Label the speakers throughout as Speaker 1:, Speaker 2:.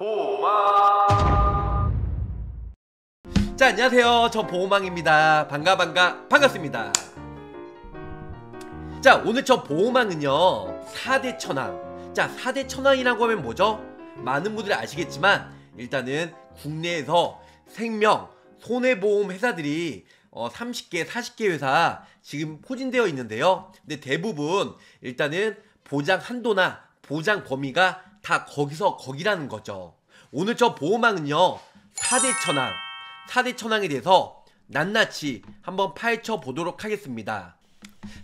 Speaker 1: 보망자 안녕하세요 저 보호망입니다 반가 반가 반갑습니다 자 오늘 저 보호망은요 4대 천왕 자 4대 천왕이라고 하면 뭐죠? 많은 분들이 아시겠지만 일단은 국내에서 생명 손해보험 회사들이 어, 30개 40개 회사 지금 포진되어 있는데요 근데 대부분 일단은 보장 한도나 보장 범위가 다 거기서 거기라는 거죠. 오늘 저 보호망은요. 4대 천왕, 4대 천왕에 대해서 낱낱이 한번 파헤쳐 보도록 하겠습니다.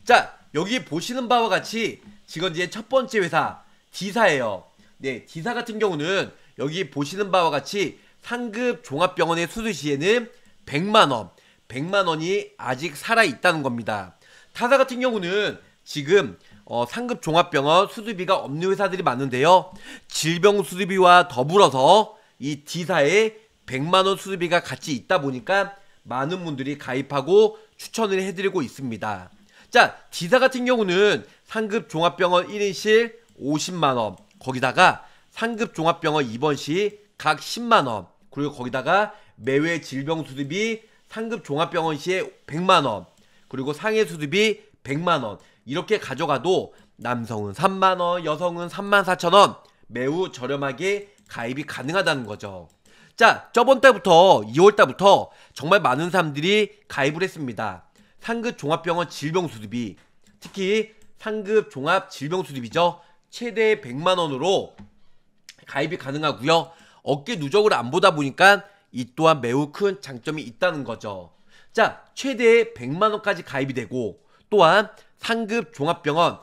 Speaker 1: 자, 여기 보시는 바와 같이 지금 이제 첫 번째 회사 D사예요. 네, D사 같은 경우는 여기 보시는 바와 같이 상급 종합병원의 수술 시에는 100만원, 100만원이 아직 살아있다는 겁니다. 타사 같은 경우는 지금 어, 상급 종합병원 수수비가 없는 회사들이 많은데요. 질병 수수비와 더불어서 이 d 사의 100만원 수수비가 같이 있다 보니까 많은 분들이 가입하고 추천을 해드리고 있습니다. 자, D사 같은 경우는 상급 종합병원 1인실 50만원, 거기다가 상급 종합병원 입원 시각 10만원, 그리고 거기다가 매외 질병 수수비 상급 종합병원 시에 100만원, 그리고 상해 수수비 100만원, 이렇게 가져가도 남성은 3만원, 여성은 3만 4천원 매우 저렴하게 가입이 가능하다는 거죠. 자, 저번 달부터 2월 달부터 정말 많은 사람들이 가입을 했습니다. 상급 종합병원 질병 수립이 특히 상급 종합 질병 수립이죠 최대 100만 원으로 가입이 가능하고요. 어깨 누적을 안 보다 보니까 이 또한 매우 큰 장점이 있다는 거죠. 자, 최대 100만 원까지 가입이 되고 또한 상급 종합병원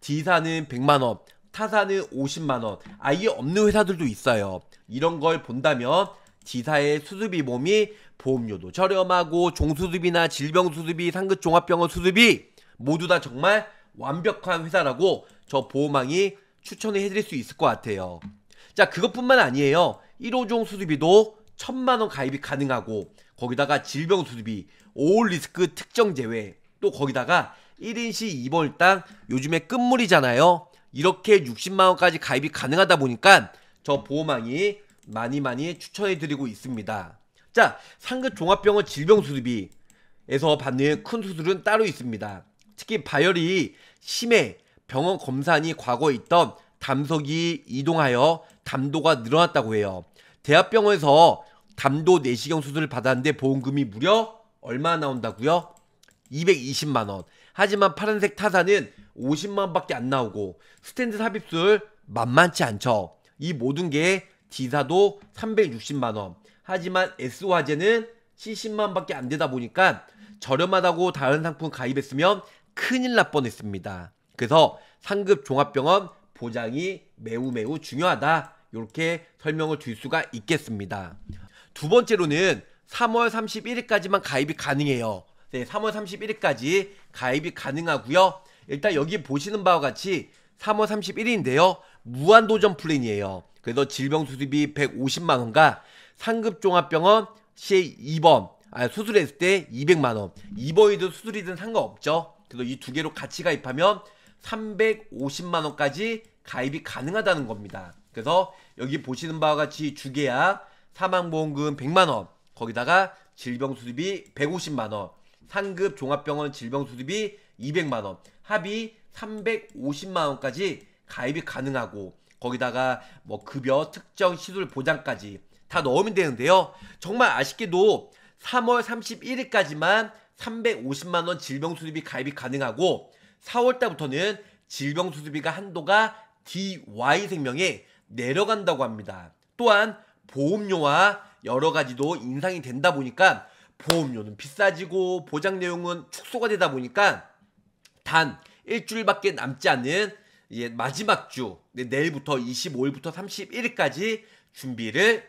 Speaker 1: D사는 100만원, 타사는 50만원, 아예 없는 회사들도 있어요. 이런 걸 본다면 D사의 수수비 몸이 보험료도 저렴하고 종수수비나 질병수수비, 상급종합병원 수수비 모두 다 정말 완벽한 회사라고 저보험망이 추천을 해드릴 수 있을 것 같아요. 자, 그것뿐만 아니에요. 1호종 수수비도 천만원 가입이 가능하고 거기다가 질병 수수비, 오올 리스크 특정 제외, 또 거기다가 1인시 2벌당 요즘에 끝물이잖아요. 이렇게 60만원까지 가입이 가능하다 보니까 저 보호망이 많이 많이 추천해드리고 있습니다. 자, 상급 종합병원 질병수술비에서 받는 큰 수술은 따로 있습니다. 특히 바열이 심해 병원 검사안이 과거에 있던 담석이 이동하여 담도가 늘어났다고 해요. 대학병원에서 담도 내시경 수술을 받았는데 보험금이 무려 얼마 나온다고요? 220만 원. 하지만 파란색 타사는 5 0만밖에안 나오고 스탠드 삽입술 만만치 않죠. 이 모든 게 D사도 360만원 하지만 s 화제는7 0만밖에안 되다 보니까 저렴하다고 다른 상품 가입했으면 큰일 날 뻔했습니다. 그래서 상급 종합병원 보장이 매우 매우 중요하다. 이렇게 설명을 드릴 수가 있겠습니다. 두 번째로는 3월 31일까지만 가입이 가능해요. 네, 3월 31일까지 가입이 가능하고요. 일단 여기 보시는 바와 같이 3월 31일인데요. 무한도전 플랜이에요. 그래서 질병수습이 150만원과 상급종합병원 시에 2번 아, 수술했을 때 200만원 2번이든 수술이든 상관없죠. 그래서 이 두 개로 같이 가입하면 350만원까지 가입이 가능하다는 겁니다. 그래서 여기 보시는 바와 같이 주계약 사망보험금 100만원 거기다가 질병수습이 150만원 상급 종합병원 질병수습이 200만원, 합의 350만원까지 가입이 가능하고 거기다가 뭐 급여, 특정 시술 보장까지 다 넣으면 되는데요. 정말 아쉽게도 3월 31일까지만 350만원 질병수습이 가입이 가능하고 4월달부터는 질병수습비가 한도가 DY생명에 내려간다고 합니다. 또한 보험료와 여러 가지도 인상이 된다 보니까 보험료는 비싸지고 보장 내용은 축소가 되다 보니까 단 일주일밖에 남지 않은 예, 마지막 주 네, 내일부터 25일부터 31일까지 준비를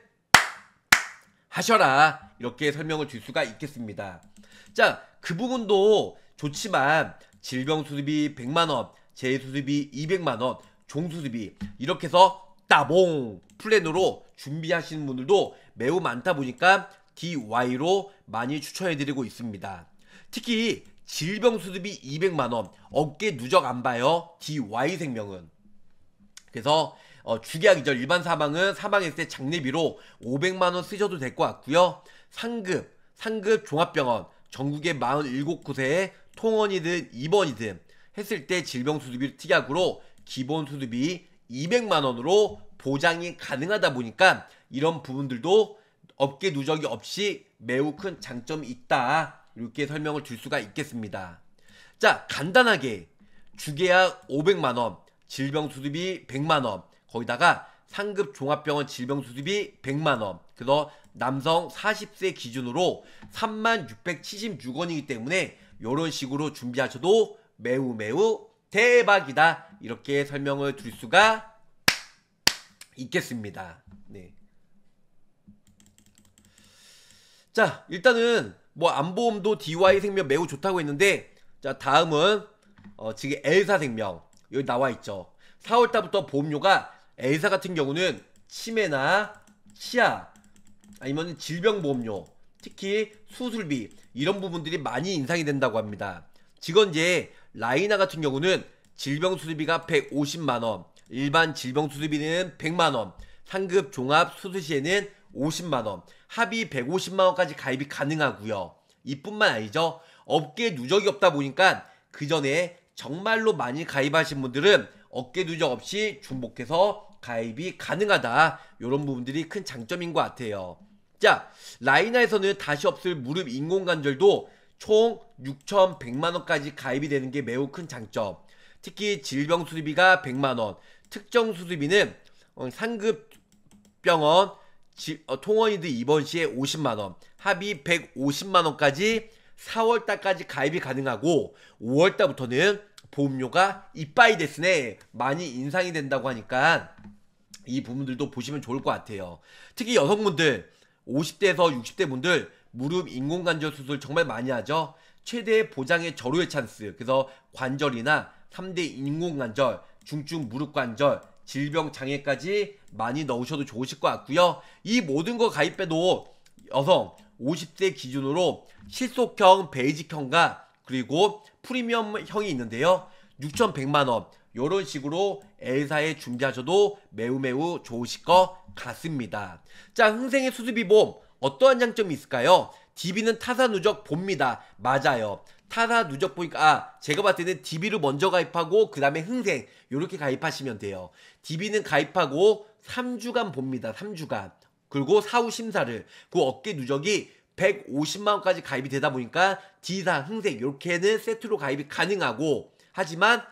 Speaker 1: 하셔라 이렇게 설명을 줄 수가 있겠습니다. 자 그 부분도 좋지만 질병 수습이 100만원, 재해 수습이 200만원, 종 수습이 이렇게 해서 따봉 플랜으로 준비하시는 분들도 매우 많다 보니까 DY로 많이 추천해드리고 있습니다. 특히 질병 수습이 200만원, 어깨 누적 안 봐요. DY 생명은. 그래서 어, 주계약 이전 일반 사망은 사망했을 때 장례비로 500만원 쓰셔도 될 것 같고요. 상급, 상급 종합병원, 전국의 47곳에 통원이든 입원이든 했을 때 질병 수습비 특약으로 기본 수습이 200만원으로 보장이 가능하다 보니까 이런 부분들도 업계 누적이 없이 매우 큰 장점이 있다. 이렇게 설명을 줄 수가 있겠습니다. 자, 간단하게 주계약 500만원, 질병수습이 100만원, 거기다가 상급 종합병원 질병수습이 100만원, 그래서 남성 40세 기준으로 3676원이기 때문에 이런 식으로 준비하셔도 매우 매우 대박이다. 이렇게 설명을 드릴 수가 있겠습니다. 자, 일단은 뭐 안보험도 DY 생명 매우 좋다고 했는데 자, 다음은 어, 지금 엘사 생명 여기 나와 있죠. 4월달부터 보험료가 엘사 같은 경우는 치매나 치아 아니면 질병보험료 특히 수술비 이런 부분들이 많이 인상이 된다고 합니다. 지금 이제 라이나 같은 경우는 질병수술비가 150만원 일반 질병수술비는 100만원 상급 종합 수술 시에는 50만원 합의 150만 원까지 가입이 가능하고요. 이뿐만 아니죠. 업계 누적이 없다 보니까 그 전에 정말로 많이 가입하신 분들은 업계 누적 없이 중복해서 가입이 가능하다. 이런 부분들이 큰 장점인 것 같아요. 자, 라이나에서는 다시 없을 무릎 인공관절도 총 6,100만원까지 가입이 되는 게 매우 큰 장점. 특히 질병 수리비가 100만원, 특정 수리비는 어, 상급 병원, 지, 어, 통원이드 입원 시에 50만 원, 합의 150만 원까지 4월 달까지 가입이 가능하고 5월 달부터는 보험료가 이빠이 됐으네 많이 인상이 된다고 하니까 이 부분들도 보시면 좋을 것 같아요. 특히 여성분들 50대에서 60대 분들 무릎 인공관절 수술 정말 많이 하죠. 최대 보장의 절호의 찬스. 그래서 관절이나 3대 인공관절, 중증 무릎관절, 질병 장애까지 많이 넣으셔도 좋으실 것 같고요. 이 모든 거 가입해도 여성 50세 기준으로 실속형 베이직형과 그리고 프리미엄형이 있는데요. 6,100만 원 이런 식으로 L사에 준비하셔도 매우 매우 좋으실 것 같습니다. 자, 흥생의 수수비봄 어떠한 장점이 있을까요? DB는 타사 누적 봅니다. 맞아요. 타사 누적 보니까 아 제가 봤을 때는 DB를 먼저 가입하고 그 다음에 흥생 이렇게 가입하시면 돼요. DB는 가입하고 3주간 봅니다. 3주간 그리고 사후 심사를 그 어깨 누적이 150만원까지 가입이 되다 보니까 D사 흥생 이렇게는 세트로 가입이 가능하고 하지만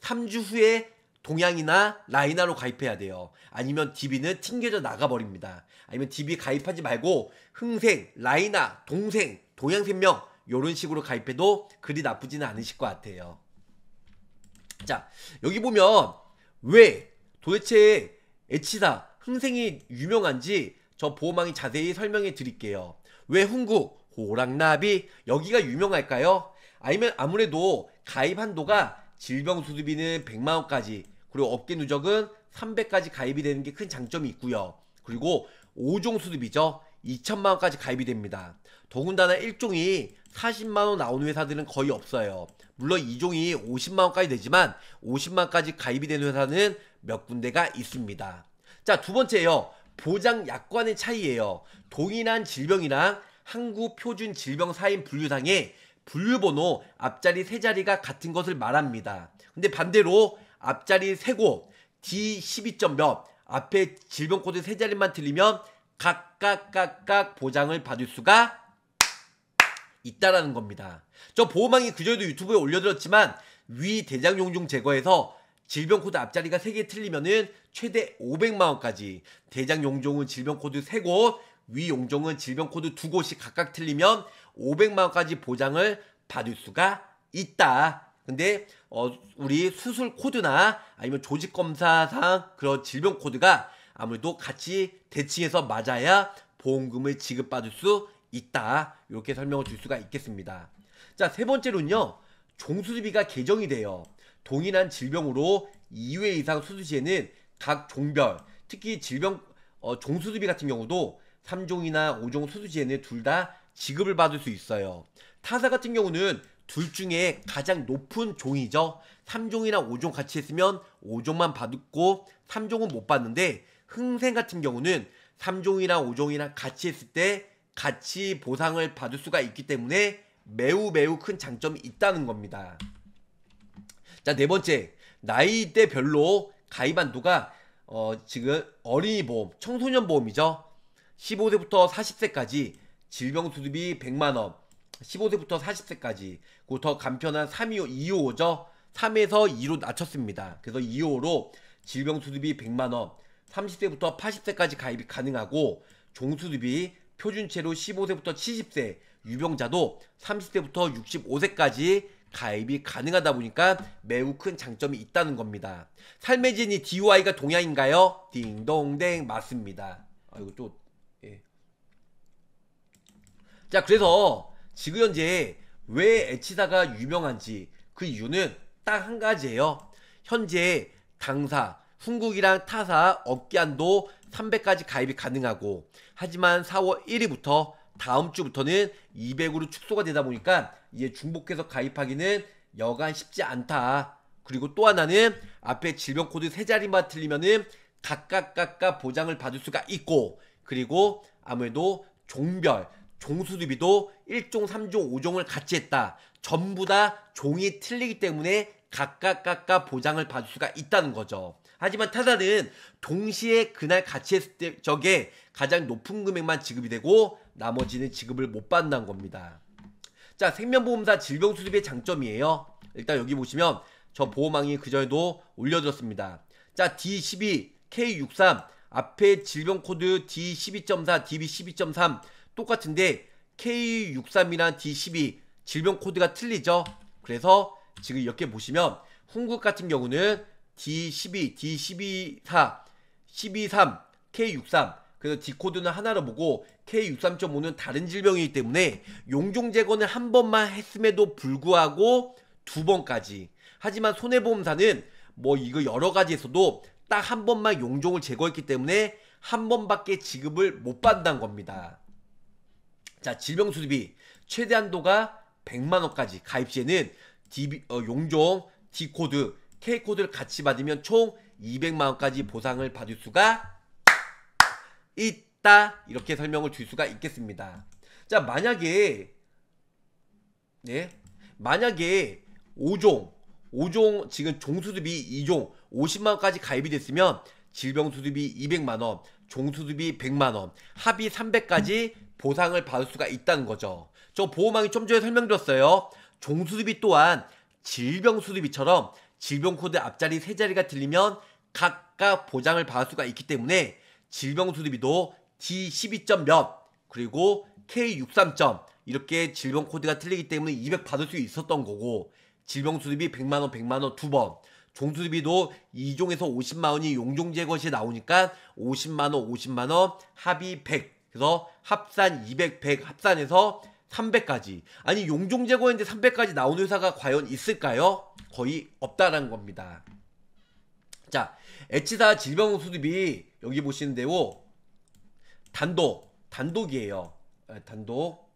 Speaker 1: 3주 후에 동양이나 라이나로 가입해야 돼요. 아니면 DB는 튕겨져 나가버립니다. 아니면 DB 가입하지 말고 흥생, 라이나, 동생, 동양생명 이런 식으로 가입해도 그리 나쁘지는 않으실 것 같아요. 자, 여기 보면 왜 도대체 에치사 흥생이 유명한지 저 보호망이 자세히 설명해 드릴게요. 왜 훈구, 호랑나비 여기가 유명할까요? 아니면 아무래도 가입 한도가 질병 수수비는 100만 원까지 그리고 업계 누적은 300까지 가입이 되는 게 큰 장점이 있고요. 그리고 5종 수수비죠. 2천만 원까지 가입이 됩니다. 더군다나 1종이 40만원 나오는 회사들은 거의 없어요. 물론 2종이 50만원까지 되지만 50만원까지 가입이 되는 회사는 몇 군데가 있습니다. 자, 두 번째요. 보장 약관의 차이예요. 동일한 질병이랑 항구 표준 질병 사인 분류상에 분류번호 앞자리 세 자리가 같은 것을 말합니다. 근데 반대로 앞자리 세고 D12점 몇 앞에 질병코드 세 자리만 틀리면 각각각각 보장을 받을 수가 있다라는 겁니다. 저 보호망이 그저에도 유튜브에 올려드렸지만 위 대장용종 제거해서 질병코드 앞자리가 3개 틀리면은 최대 500만원까지 대장용종은 질병코드 3곳 위용종은 질병코드 2곳이 각각 틀리면 500만원까지 보장을 받을 수가 있다. 근데 어, 우리 수술 코드나 아니면 조직 검사상 그런 질병 코드가 아무래도 같이 대칭해서 맞아야 보험금을 지급받을 수 있다. 이렇게 설명을 줄 수가 있겠습니다. 자, 세 번째로는요. 종수비가 개정이 돼요. 동일한 질병으로 2회 이상 수술 시에는 각 종별, 특히 질병 어, 종수술비 같은 경우도 3종이나 5종 수술 시에는 둘 다 지급을 받을 수 있어요. 타사 같은 경우는 둘 중에 가장 높은 종이죠. 3종이나 5종 같이 했으면 5종만 받고 3종은 못 받는데 흥생 같은 경우는 3종이나 5종이나 같이 했을 때 같이 보상을 받을 수가 있기 때문에 매우 매우 큰 장점이 있다는 겁니다. 자, 네 번째. 나이대별로 가입한 도가 어, 지금 어린이 보험, 청소년 보험이죠. 15세부터 40세까지 질병 수급이 100만 원, 15세부터 40세까지 그 더 간편한 325, 255죠. 3에서 2로 낮췄습니다. 그래서 255로 질병 수급이 100만 원, 30세부터 80세까지 가입이 가능하고 종수급이 표준체로 15세부터 70세 유병자도 30세부터 65세까지 가입이 가능하다 보니까 매우 큰 장점이 있다는 겁니다. 삶의 진이 DUI가 동양인가요? 딩동댕 맞습니다. 아이고 또 예. 자 그래서 지금 현재 왜치사가 유명한지 그 이유는 딱 한 가지예요. 현재 당사, 흥국이랑 타사, 업계안도 300까지 가입이 가능하고 하지만 4월 1일부터 다음 주부터는 200으로 축소가 되다 보니까 이게 중복해서 가입하기는 여간 쉽지 않다. 그리고 또 하나는 앞에 질병 코드 세 자리만 틀리면은 각각 각각 보장을 받을 수가 있고 그리고 아무래도 종별 종수수비도 1종, 3종, 5종을 같이 했다. 전부 다 종이 틀리기 때문에 각각 각각 보장을 받을 수가 있다는 거죠. 하지만 타자는 동시에 그날 같이 했을 적에 가장 높은 금액만 지급이 되고 나머지는 지급을 못 받는 겁니다. 자, 생명보험사 질병수습의 장점이에요. 일단 여기 보시면 저 보호망이 그전에도 올려줬습니다. 자, D12, K63, 앞에 질병코드 D12.4, DB12.3 똑같은데 K63이랑 D12 질병코드가 틀리죠. 그래서 지금 이렇게 보시면 훈국 같은 경우는 D12, D124, 123, K63. 그래서 d 코드는 하나로 보고 K63.5는 다른 질병이기 때문에 용종 제거는 한 번만 했음에도 불구하고 두 번까지. 하지만 손해보험사는 뭐 이거 여러 가지에서도 딱 한 번만 용종을 제거했기 때문에 한 번밖에 지급을 못 받는 겁니다. 자, 질병 수리비 최대 한도가 100만 원까지 가입시에는 어, 용종 d 코드 K코드를 같이 받으면 총 200만원까지 보상을 받을 수가 있다. 이렇게 설명을 줄 수가 있겠습니다. 자, 만약에, 예? 만약에 5종, 5종, 지금 종수습이 2종, 50만원까지 가입이 됐으면 질병수습이 200만원, 종수습이 100만원, 합이 300까지 보상을 받을 수가 있다는 거죠. 저 보호망이 좀 전에 설명드렸어요. 종수습이 또한 질병 수리비처럼 질병 코드 앞자리 세 자리가 틀리면 각각 보장을 받을 수가 있기 때문에 질병 수리비도 D12점 몇 그리고 K63점 이렇게 질병 코드가 틀리기 때문에 200 받을 수 있었던 거고 질병 수리비 100만 원, 100만 원 두 번. 종수비도 리 2종에서 50만 원이 용종 제거 시에 나오니까 50만 원, 50만 원 합이 100. 그래서 합산 200, 100 합산해서 300까지 아니 용종 제거했는데 300까지 나온 회사가 과연 있을까요? 거의 없다라는 겁니다. 자, H사 질병 수습이 여기 보시는 데요 단독, 단독이에요. 예, 단독.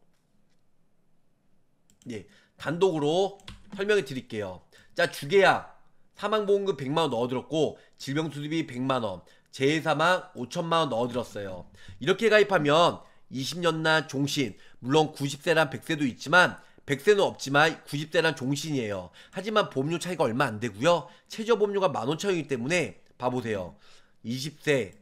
Speaker 1: 예, 단독으로 설명해 드릴게요. 자, 주계약 사망보험금 100만원 넣어들었고 질병 수습이 100만원, 재해사망 5천만원 넣어들었어요. 이렇게 가입하면 20년나 종신, 물론 90세란 100세도 있지만 100세는 없지만 90세란 종신이에요. 하지만 보험료 차이가 얼마 안 되고요. 최저 보험료가 만원차이기 때문에 봐보세요. 20세,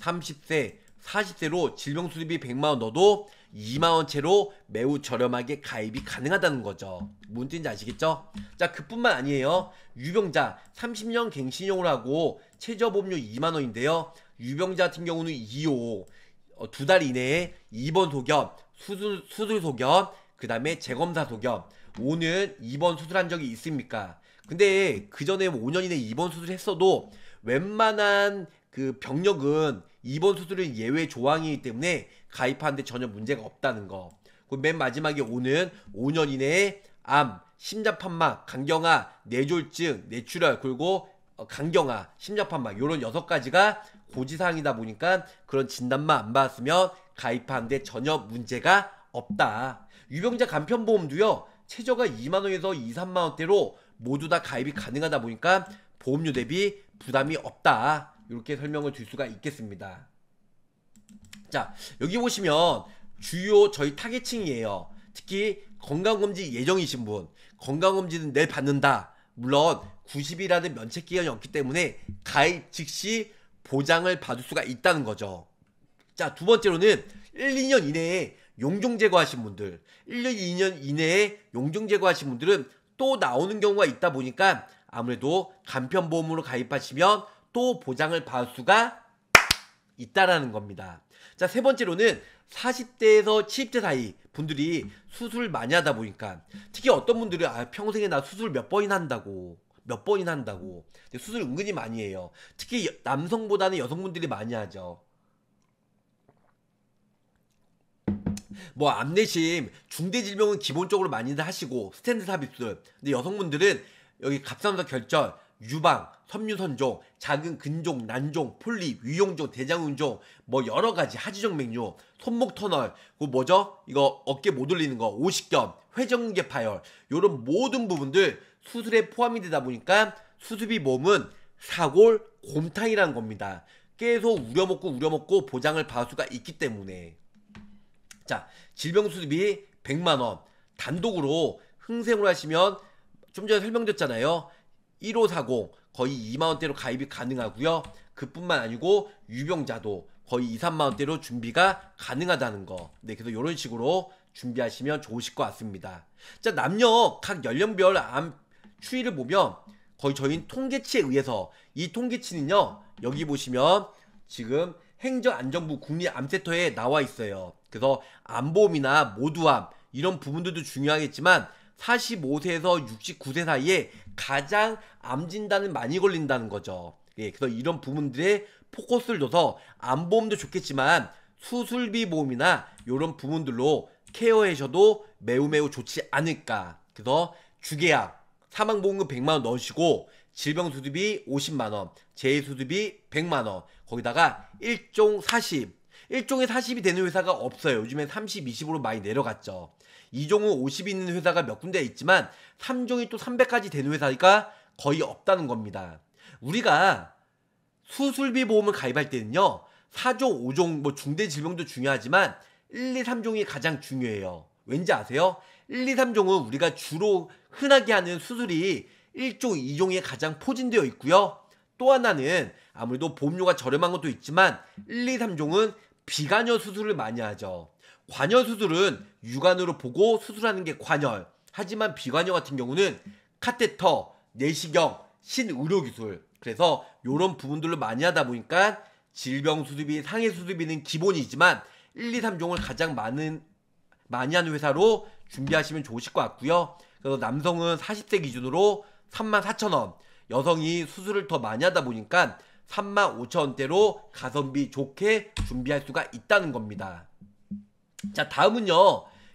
Speaker 1: 30세, 40세로 질병 수리비 100만원 넣어도 2만원채로 매우 저렴하게 가입이 가능하다는 거죠. 뭔 뜻인지 아시겠죠? 자, 그뿐만 아니에요. 유병자 30년 갱신용으로 하고 최저 보험료 2만원인데요. 유병자 같은 경우는 255, 어, 두달 이내에 입원 소견, 수술, 수술 소견, 그 다음에 재검사 소견, 오는 입원 수술한 적이 있습니까? 근데 그 전에 5년 뭐 이내 입원 수술했어도 웬만한 그 병력은 입원 수술은 예외 조항이기 때문에 가입하는데 전혀 문제가 없다는 거. 그맨 마지막에 오는 5년 이내에 암, 심장판막, 간경화, 뇌졸증, 뇌출혈, 그리고 어, 강경화, 심장판막 요런 여섯 가지가 고지사항이다 보니까 그런 진단만 안 받았으면 가입하는데 전혀 문제가 없다. 유병자 간편보험도요. 최저가 2만원에서 2, 3만원대로 모두 다 가입이 가능하다 보니까 보험료 대비 부담이 없다. 이렇게 설명을 줄 수가 있겠습니다. 자, 여기 보시면 주요 저희 타겟층이에요. 특히 건강검진 예정이신 분, 건강검진은 내 받는다. 물론 90이라는 면책기간이 없기 때문에 가입 즉시 보장을 받을 수가 있다는 거죠. 자, 두 번째로는 1, 2년 이내에 용종 제거하신 분들, 1, 2년 이내에 용종 제거하신 분들은 또 나오는 경우가 있다 보니까 아무래도 간편보험으로 가입하시면 또 보장을 받을 수가 있다라는 겁니다. 자, 세 번째로는 40대에서 70대 사이 분들이 수술 많이 하다 보니까 특히 어떤 분들은 아, 평생에 나 수술 몇 번이나 한다고 몇 번이나 한다고. 근데 수술 은근히 많이 해요. 특히 남성보다는 여성분들이 많이 하죠. 뭐 암내심 중대 질병은 기본적으로 많이들 하시고 스탠드 삽입술 근데 여성분들은 여기 갑상선 결절 유방 섬유선종 작은 근종 난종 폴립 위용종 대장운종 뭐 여러 가지 하지정 맥류 손목 터널 그 뭐죠 이거 어깨 못 올리는 거 오십견 회전계 파열 요런 모든 부분들 수술에 포함이 되다 보니까 수습비 몸은 사골 곰탕이라는 겁니다. 계속 우려먹고 우려먹고 보장을 받을 수가 있기 때문에 자 질병 수습비 100만원 단독으로 흥생으로 하시면 좀 전에 설명드렸잖아요. 1540 거의 2만원대로 가입이 가능하고요. 그뿐만 아니고 유병자도 거의 2, 3만원대로 준비가 가능하다는 거. 네, 그래서 이런 식으로 준비하시면 좋으실 것 같습니다. 자, 남녀 각 연령별 암 추이를 보면 거의 저희 통계치에 의해서 이 통계치는요 여기 보시면 지금 행정안전부 국립암센터에 나와 있어요. 그래서 암보험이나 모두암 이런 부분들도 중요하겠지만 45세에서 69세 사이에 가장 암 진단을 많이 걸린다는 거죠. 예, 그래서 이런 부분들에 포커스를 둬서 암보험도 좋겠지만 수술비 보험이나 이런 부분들로 케어해셔도 매우 매우 좋지 않을까. 그래서 주계약 사망보험금 100만원 넣으시고 질병수습비 50만원, 재해수습비 100만원, 거기다가 1종 40, 1종에 40이 되는 회사가 없어요. 요즘엔 30, 20으로 많이 내려갔죠. 2종은 50이 있는 회사가 몇 군데 있지만 3종이 또 300까지 되는 회사가 거의 없다는 겁니다. 우리가 수술비 보험을 가입할 때는요. 4종, 5종, 뭐 중대 질병도 중요하지만 1, 2, 3종이 가장 중요해요. 왠지 아세요? 1, 2, 3종은 우리가 주로 흔하게 하는 수술이 1종, 2종에 가장 포진되어 있고요. 또 하나는 아무래도 보험료가 저렴한 것도 있지만 1, 2, 3종은 비관여 수술을 많이 하죠. 관여 수술은 육안으로 보고 수술하는 게 관열. 하지만 비관여 같은 경우는 카테터, 내시경, 신의료기술. 그래서 이런 부분들로 많이 하다 보니까 질병 수술비, 상해 수술비는 기본이지만 1, 2, 3종을 가장 많은 많이 하는 회사로 준비하시면 좋으실 것 같고요. 그래서 남성은 40세 기준으로 34,000원, 여성이 수술을 더 많이 하다 보니까 35,000원대로 가성비 좋게 준비할 수가 있다는 겁니다. 자, 다음은요.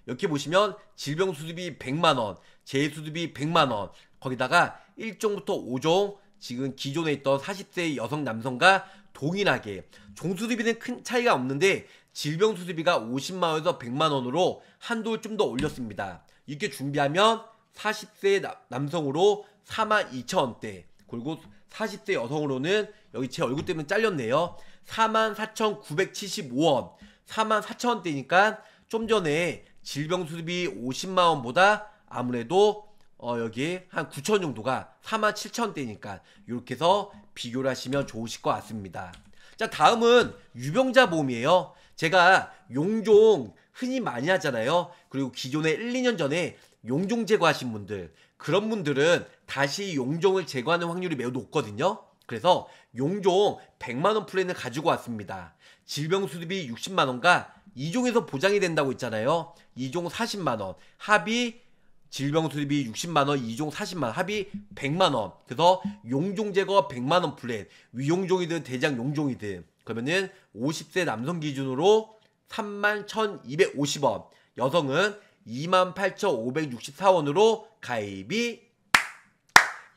Speaker 1: 이렇게 보시면 질병 수습이 100만원, 재해 수습이 100만원, 거기다가 1종부터 5종, 지금 기존에 있던 40세 여성 남성과 동일하게 종수수비는 큰 차이가 없는데 질병 수수비가 50만원에서 100만원으로 한도를 좀 더 올렸습니다. 이렇게 준비하면 40세 남성으로 4 2 0 0 0 원대 그리고 40세 여성으로는 여기 제 얼굴 때문에 잘렸네요. 4 4,975원 4 4 0 0 0 원대니까 좀 전에 질병수습이 50만 원보다 아무래도 어 여기 한 9천 정도가 4만 7천 원대니까 이렇게 해서 비교를 하시면 좋으실 것 같습니다. 자 다음은 유병자 보험이에요. 제가 용종 흔히 많이 하잖아요. 그리고 기존에 1, 2년 전에 용종 제거하신 분들 그런 분들은 다시 용종을 제거하는 확률이 매우 높거든요. 그래서 용종 100만원 플랜을 가지고 왔습니다. 질병 수급이 60만원과 2종에서 보장이 된다고 했잖아요. 2종 40만원, 합이 질병 수입이 60만원, 2종 40만원, 합이 100만원. 그래서 용종 제거 100만원 플랜, 위용종이든 대장 용종이든. 그러면은 50세 남성 기준으로 31,250원, 여성은 28,564원으로 가입이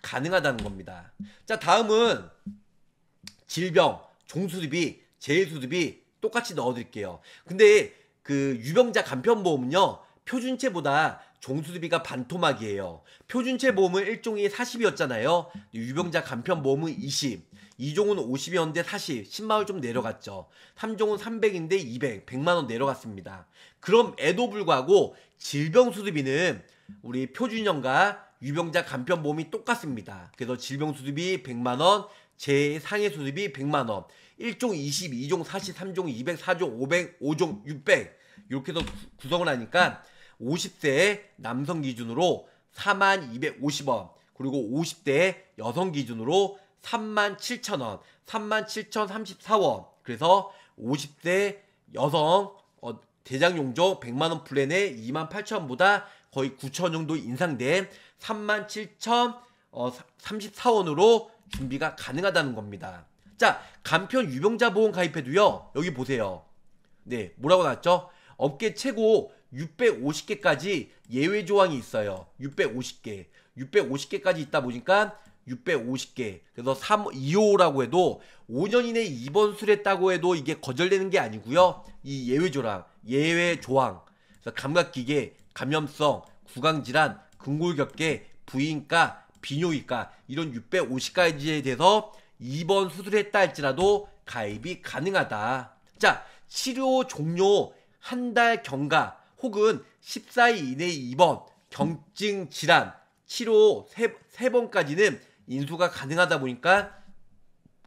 Speaker 1: 가능하다는 겁니다. 자 다음은 질병, 종수두비, 재일수두비 똑같이 넣어드릴게요. 근데 그 유병자 간편보험은요. 표준체보다 종수두비가 반토막이에요. 표준체 보험은 1종이 40이었잖아요. 유병자 간편보험은 20. 2종은 50이었는데 40, 10만원 좀 내려갔죠. 3종은 300인데 200, 100만원 내려갔습니다. 그럼 에도 불구하고 질병수두비는 우리 표준형과 유병자 간편보험이 똑같습니다. 그래서 질병수두비 100만원, 재상해수두비 100만원, 1종 22종 43종 204종 500 5종 600 이렇게 해서 구성을 하니까 50대 남성 기준으로 4만 250원 그리고 50대 여성 기준으로 3만 7천원 3만 7천 34원 그래서 50대 여성 대장 용조 100만원 플랜에 28,000보다 거의 9,000 정도 인상된 37,034원으로 어, 준비가 가능하다는 겁니다. 자, 간편 유병자 보험 가입해도요. 여기 보세요. 네, 뭐라고 나왔죠? 업계 최고 650개까지 예외 조항이 있어요. 650개. 650개까지 있다 보니까 650개. 그래서 3, 2호라고 해도 5년 이내 입원수했다고 해도 이게 거절되는 게 아니고요. 이 예외조항, 예외조항. 그래서 감각기계, 감염성, 구강질환, 근골격계, 부인과, 비뇨기과 이런 650가지에 대해서 입원 수술했다 할지라도 가입이 가능하다. 자, 치료 종료 한 달 경과 혹은 14일 이내 입원, 경증 질환, 치료 3, 3번까지는 인수가 가능하다 보니까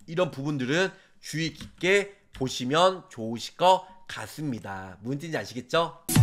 Speaker 1: 이런 부분들은 주의 깊게 보시면 좋으실 것 같습니다. 무슨 뜻인지 아시겠죠?